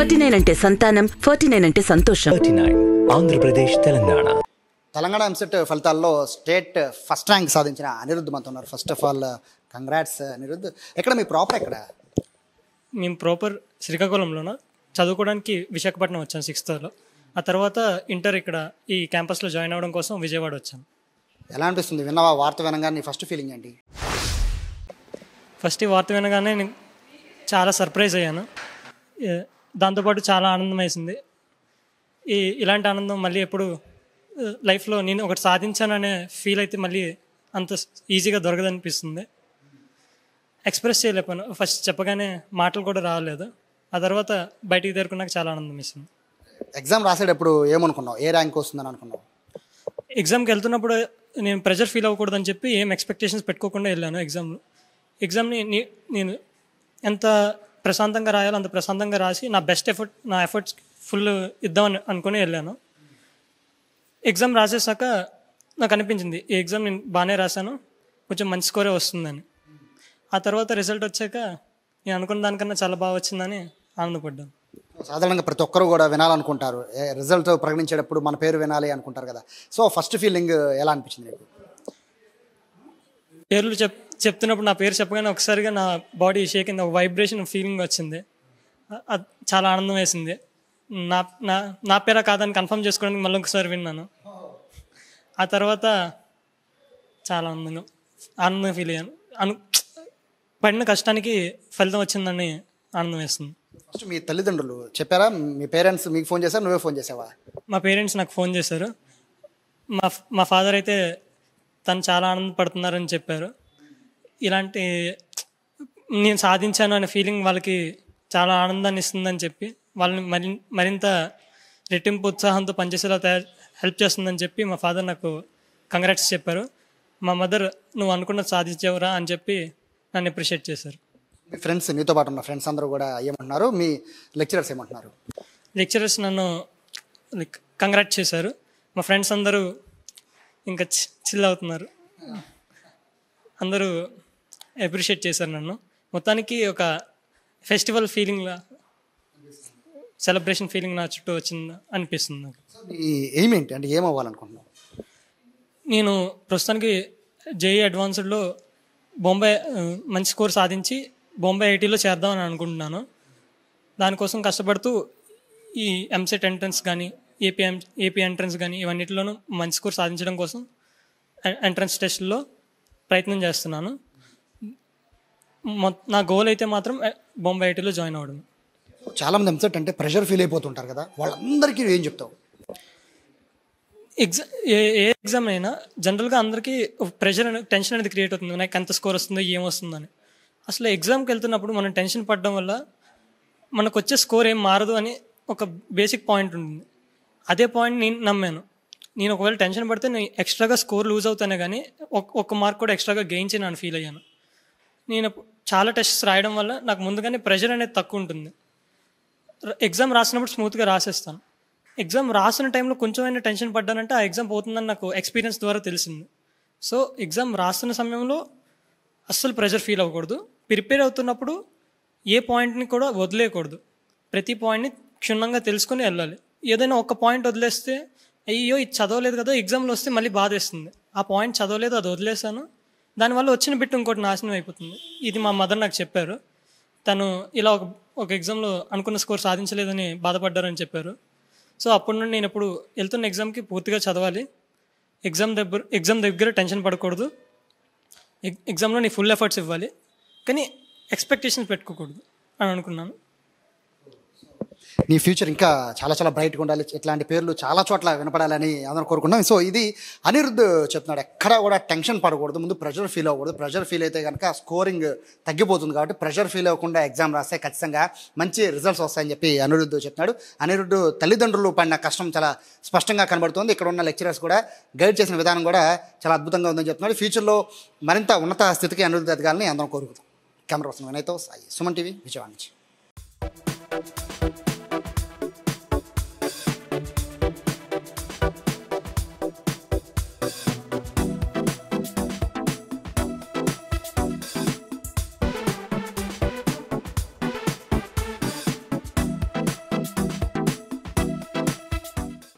forty nine అంటే సంతానం forty nine అంటే సంతోషం ఆంధ్రప్రదేశ్ తెలంగాణ తెలంగాణ ఎంసెట్ ఫలితాల్లో స్టేట్ ఫస్ట్ ర్యాంక్ సాధించిన అనిరుద్ధ్ మనతో ఉన్నారు first of all congrats Anirudh ఎక్కడ మీ ప్రాపర్ ఎక్కడ మేము ప్రాపర్ శ్రీకాకుళంలోన చదువుకోవడానికి విశాఖపట్నం వచ్చాను సిక్స్త్లో ఆ తర్వాత ఇంటర్ ఇక్కడ ఈ క్యాంపస్లో జాయిన్ అవ్వడం కోసం విజయవాడ వచ్చాను ఎలా అనిపిస్తుంది విన్నవా వార్త వినగానే ఫస్ట్ ఫీలింగ్ ఏంటి ఫస్ట్ ఈ వార్త వినగానే నేను చాలా సర్ప్రైజ్ అయ్యాను దాంతోపాటు చాలా ఆనందం వేసింది ఈ ఇలాంటి ఆనందం మళ్ళీ ఎప్పుడు లైఫ్లో నేను ఒకటి సాధించాననే ఫీల్ అయితే మళ్ళీ అంత ఈజీగా దొరకదనిపిస్తుంది ఎక్స్ప్రెస్ చేయలేకపోయాను ఫస్ట్ చెప్పగానే మాటలు కూడా రాలేదు ఆ తర్వాత బయటికి తేరుకున్నాక చాలా ఆనందం వేసింది ఎగ్జామ్ రాసేటప్పుడు ఏమనుకున్నావు ఏ ర్యాంక్ వస్తుందని అనుకున్నావు ఎగ్జామ్కి వెళ్తున్నప్పుడు నేను ప్రెషర్ ఫీల్ అవ్వకూడదని చెప్పి ఏం ఎక్స్పెక్టేషన్స్ పెట్టుకోకుండా వెళ్ళాను ఎగ్జామ్లో ఎగ్జామ్ని నేను ఎంత ప్రశాంతంగా రాయాలి అంత ప్రశాంతంగా రాసి నా బెస్ట్ ఎఫర్ట్ నా ఎఫర్ట్స్ ఫుల్ ఇద్దామని అనుకుని వెళ్ళాను ఎగ్జామ్ రాసేసాక నాకు అనిపించింది ఈ ఎగ్జామ్ నేను బాగానే రాశాను కొంచెం మంచి స్కోరే వస్తుందని ఆ తర్వాత రిజల్ట్ వచ్చాక నేను అనుకున్న దానికన్నా చాలా బాగా వచ్చిందని ఆనందపడ్డాను సాధారణంగా ప్రతి ఒక్కరు కూడా వినాలనుకుంటారు రిజల్ట్ ప్రకటించేటప్పుడు మన పేరు వినాలి అనుకుంటారు కదా సో ఫస్ట్ ఫీలింగ్ ఎలా అనిపించింది పేర్లు చెప్ చెప్తున్నప్పుడు నా పేరు చెప్పగానే ఒకసారిగా నా బాడీ షేక్ అయింది ఒక వైబ్రేషన్ ఫీలింగ్ వచ్చింది అది చాలా ఆనందం వేసింది నా నా నా పేరా కాదని కన్ఫర్మ్ చేసుకోవడానికి మళ్ళీ ఒకసారి విన్నాను ఆ తర్వాత చాలా ఆనందంగా ఆనందం ఫీల్ అయ్యాను అను పడిన కష్టానికి ఫలితం వచ్చిందని ఆనందం వేస్తుంది ఫస్ట్ మీ తల్లిదండ్రులు చెప్పారా మీ పేరెంట్స్ మీకు ఫోన్ చేశారు నువ్వే ఫోన్ చేసావా మా పేరెంట్స్ నాకు ఫోన్ చేశారు మా మా ఫాదర్ అయితే తను చాలా ఆనందపడుతున్నారని చెప్పారు ఇలాంటి నేను సాధించాను అనే ఫీలింగ్ వాళ్ళకి చాలా ఆనందాన్ని ఇస్తుందని చెప్పి వాళ్ళని మరి మరింత రెట్టింపు ఉత్సాహంతో పనిచేసేలా తయారు హెల్ప్ చేస్తుందని చెప్పి మా ఫాదర్ నాకు కంగ్రాట్స్ చెప్పారు మా మదర్ నువ్వు అనుకున్న సాధించేవరా అని చెప్పి నన్ను అప్రిషియేట్ చేశారు మీ ఫ్రెండ్స్ మీతో పాటు ఉన్న ఫ్రెండ్స్ అందరూ కూడా ఏమంటున్నారు మీ లెక్చరర్స్ ఏమంటున్నారు లెక్చరర్స్ నన్ను కంగ్రాట్స్ చేశారు మా ఫ్రెండ్స్ అందరూ ఇంకా చిల్ అవుతున్నారు అందరూ అప్రిషియేట్ చేశారు నన్ను మొత్తానికి ఒక ఫెస్టివల్ ఫీలింగ్లా సెలబ్రేషన్ ఫీలింగ్ నా చుట్టూ వచ్చింది అనిపిస్తుంది నాకు ఏమేంటి అంటే ఏమవ్వాలనుకుంటున్నాను నేను ప్రస్తుతానికి జేఈ అడ్వాన్స్డ్లో బొంబాయి మంచి స్కోర్ సాధించి బొంబాయి ఐటీలో చేద్దామని అనుకుంటున్నాను దానికోసం కష్టపడుతూ ఈ ఎంసెట్ ఎంట్రన్స్ కానీ ఏపీ ఏపీ ఎంట్రన్స్ కానీ ఇవన్నిటిలోనూ మంచి స్కోర్ సాధించడం కోసం ఎంట్రన్స్ టెస్ట్లో ప్రయత్నం చేస్తున్నాను నా గోల్ అయితే మాత్రం బొంబాయి ఐటీలో జాయిన్ అవ్వడం చాలా మంది ఎంసెట్ అంటే ప్రెషర్ ఫీల్ అయిపోతుంటారు కదా వాళ్ళందరికీ ఏం చెప్తావు ఎగ్జామ్ ఏ ఏ ఎగ్జామ్ అయినా జనరల్గా అందరికీ ప్రెషర్ అనేది టెన్షన్ అనేది క్రియేట్ అవుతుంది నాకు ఎంత స్కోర్ వస్తుందో ఏం వస్తుందని అసలు ఎగ్జామ్కి వెళ్తున్నప్పుడు మనం టెన్షన్ పడడం వల్ల మనకు వచ్చే స్కోర్ ఏం మారదు అని ఒక బేసిక్ పాయింట్ ఉంటుంది అదే పాయింట్ నేను నమ్మాను నేను ఒకవేళ టెన్షన్ పడితే నేను ఎక్స్ట్రాగా స్కోర్ లూజ్ అవుతానే కానీ ఒక మార్క్ కూడా ఎక్స్ట్రాగా గెయిన్ చేయను ఫీల్ అయ్యాను నేను చాలా టెస్ట్స్ రాయడం వల్ల నాకు ముందుగానే ప్రెషర్ అనేది తక్కువ ఉంటుంది ఎగ్జామ్ రాసినప్పుడు స్మూత్గా రాసేస్తాను ఎగ్జామ్ రాసిన టైంలో కొంచెమైనా టెన్షన్ పడ్డానంటే ఆ ఎగ్జామ్ పోతుందని నాకు ఎక్స్పీరియన్స్ ద్వారా తెలిసింది సో ఎగ్జామ్ రాస్తున్న సమయంలో అస్సలు ప్రెషర్ ఫీల్ అవ్వకూడదు ప్రిపేర్ అవుతున్నప్పుడు ఏ పాయింట్ని కూడా వదిలేయకూడదు ప్రతి పాయింట్ని క్షుణ్ణంగా తెలుసుకుని వెళ్ళాలి ఏదైనా ఒక పాయింట్ వదిలేస్తే అయ్యో ఇది చదవలేదు కదా ఎగ్జామ్లో వస్తే మళ్ళీ బాధ ఆ పాయింట్ చదవలేదు అది వదిలేసాను దానివల్ల వచ్చిన బిడ్డ ఇంకోటి నాశనం అయిపోతుంది ఇది మా మదర్ నాకు చెప్పారు తను ఇలా ఒక ఒక ఎగ్జామ్లో అనుకున్న స్కోర్ సాధించలేదని బాధపడ్డారని చెప్పారు సో అప్పటి నుండి నేను ఇప్పుడు వెళ్తున్న ఎగ్జామ్కి పూర్తిగా చదవాలి ఎగ్జామ్ దగ్గర ఎగ్జామ్ దగ్గర టెన్షన్ పడకూడదు ఎగ్జామ్లో నీ ఫుల్ ఎఫర్ట్స్ ఇవ్వాలి కానీ ఎక్స్పెక్టేషన్స్ పెట్టుకోకూడదు అని అనుకున్నాను నీ ఫ్యూచర్ ఇంకా చాలా చాలా బ్రైట్గా ఉండాలి ఇట్లాంటి పేర్లు చాలా చోట్ల వినపడాలని అందరం కోరుకున్నాం సో ఇది అనిరుద్ధ్ చెప్తున్నాడు ఎక్కడ కూడా టెన్షన్ పడకూడదు ముందు ప్రెషర్ ఫీల్ అవ్వకూడదు ప్రెషర్ ఫీల్ అయితే కనుక స్కోరింగ్ తగ్గిపోతుంది కాబట్టి ప్రెషర్ ఫీల్ అవ్వకుండా ఎగ్జామ్ రాస్తే ఖచ్చితంగా మంచి రిజల్ట్స్ వస్తాయని చెప్పి అనిరుద్ధ్ చెప్తున్నాడు అనిరుద్ధ్ తల్లిదండ్రులు పడిన కష్టం చాలా స్పష్టంగా కనబడుతుంది ఇక్కడ ఉన్న లెక్చరర్స్ కూడా గైడ్ చేసిన విధానం కూడా చాలా అద్భుతంగా ఉందని చెప్తున్నాడు ఫ్యూచర్లో మరింత ఉన్నత స్థితికి అనిరుద్ధ ఎదగాలని అందరం కోరుకుంటాం కెమెరా వస్తుంది వినయ్తో సాయి సుమన్ టీవీ విజయవాడ నుంచి